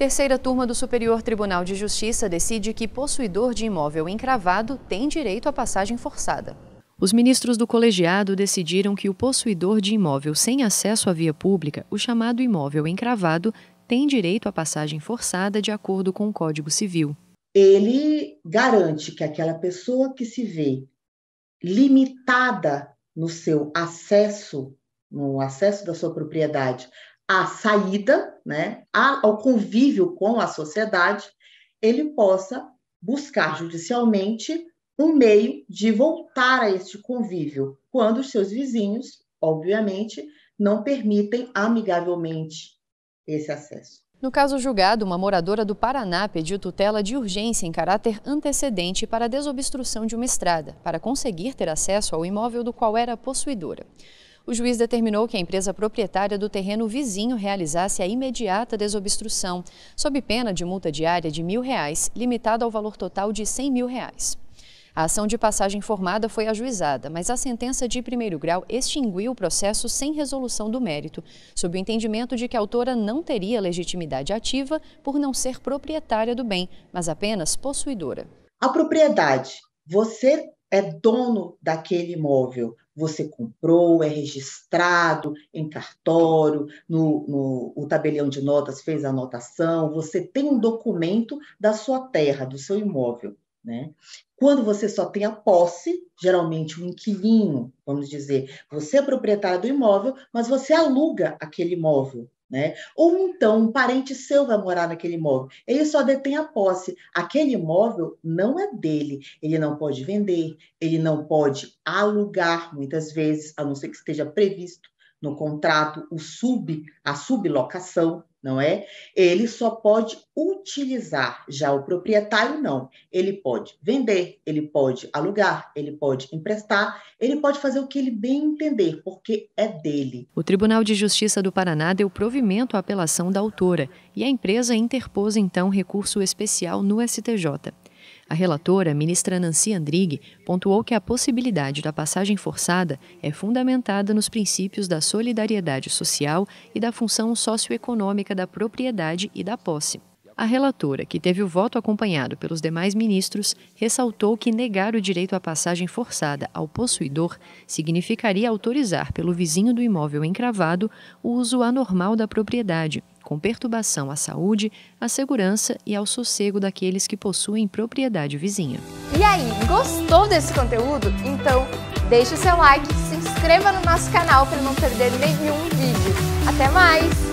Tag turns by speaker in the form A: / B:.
A: Terceira turma do Superior Tribunal de Justiça decide que possuidor de imóvel encravado tem direito à passagem forçada. Os ministros do colegiado decidiram que o possuidor de imóvel sem acesso à via pública, o chamado imóvel encravado, tem direito à passagem forçada de acordo com o Código Civil.
B: Ele garante que aquela pessoa que se vê limitada no seu acesso, no acesso da sua propriedade, à saída, né, ao convívio com a sociedade, ele possa buscar judicialmente um meio de voltar a este convívio, quando os seus vizinhos, obviamente, não permitem amigavelmente esse acesso.
A: No caso julgado, uma moradora do Paraná pediu tutela de urgência em caráter antecedente para desobstrução de uma estrada, para conseguir ter acesso ao imóvel do qual era possuidora o juiz determinou que a empresa proprietária do terreno vizinho realizasse a imediata desobstrução, sob pena de multa diária de mil reais, limitada ao valor total de cem mil reais. A ação de passagem formada foi ajuizada, mas a sentença de primeiro grau extinguiu o processo sem resolução do mérito, sob o entendimento de que a autora não teria legitimidade ativa por não ser proprietária do bem, mas apenas possuidora.
B: A propriedade,
A: você é
B: dono daquele imóvel. Você comprou, é registrado em cartório, no, no o tabelião de notas fez a anotação, você tem um documento da sua terra, do seu imóvel. Né? Quando você só tem a posse, geralmente um inquilino, vamos dizer, você é proprietário do imóvel, mas você aluga aquele imóvel né? Ou então um parente seu vai morar naquele imóvel, ele só detém a posse. Aquele imóvel não é dele, ele não pode vender, ele não pode alugar muitas vezes, a não ser que esteja previsto no contrato o sub, a sublocação, não é? Ele só pode utilizar, já o proprietário não. Ele pode vender, ele pode alugar, ele pode emprestar, ele pode fazer o que ele bem entender, porque é dele.
A: O Tribunal de Justiça do Paraná deu provimento à apelação da autora e a empresa interpôs então recurso especial no STJ. A relatora, ministra Nancy Andrighi, pontuou que a possibilidade da passagem forçada é fundamentada nos princípios da solidariedade social e da função socioeconômica da propriedade e da posse. A relatora, que teve o voto acompanhado pelos demais ministros, ressaltou que negar o direito à passagem forçada ao possuidor significaria autorizar pelo vizinho do imóvel encravado o uso anormal da propriedade, com perturbação à saúde, à segurança e ao sossego daqueles que possuem propriedade vizinha.
B: E aí, gostou desse conteúdo? Então, deixe o seu like, se inscreva no nosso canal para não perder nenhum vídeo. Até mais!